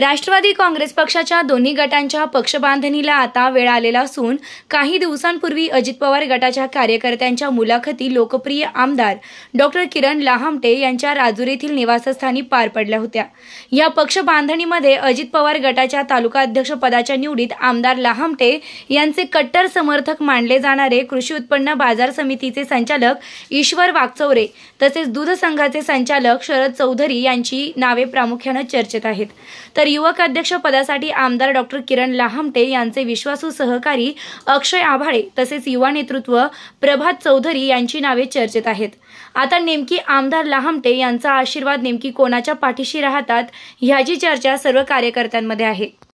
राष्ट्रवादी काँग्रेस पक्षाच्या दोन्ही गटांच्या पक्षबांधणीला आता वेळ आलेला असून काही दिवसांपूर्वी अजित पवार गटाच्या कार्यकर्त्यांच्या मुलाखती लोकप्रिय आमदार डॉक्टर किरण लाहमटे यांच्या राजूर येथील निवासस्थानी पार पडल्या होत्या या पक्षबांधणीमध्ये अजित पवार गटाच्या तालुका पदाच्या निवडीत आमदार लाहमटे यांचे कट्टर समर्थक मानले जाणारे कृषी उत्पन्न बाजार समितीचे संचालक ईश्वर वागचौरे तसेच दूध संघाचे संचालक शरद चौधरी यांची नावे प्रामुख्यानं चर्चेत आहेत तर तर युवक अध्यक्ष पदासाठी आमदार डॉक्टर किरण लाहामटे यांचे विश्वासू सहकारी अक्षय आभाळे तसेच युवा नेतृत्व प्रभात चौधरी यांची नावे चर्चेत आहेत आता नेमकी आमदार लहामटे यांचा आशीर्वाद नेमकी कोणाच्या पाठीशी राहतात ह्याची चर्चा सर्व कार्यकर्त्यांमध्ये आहे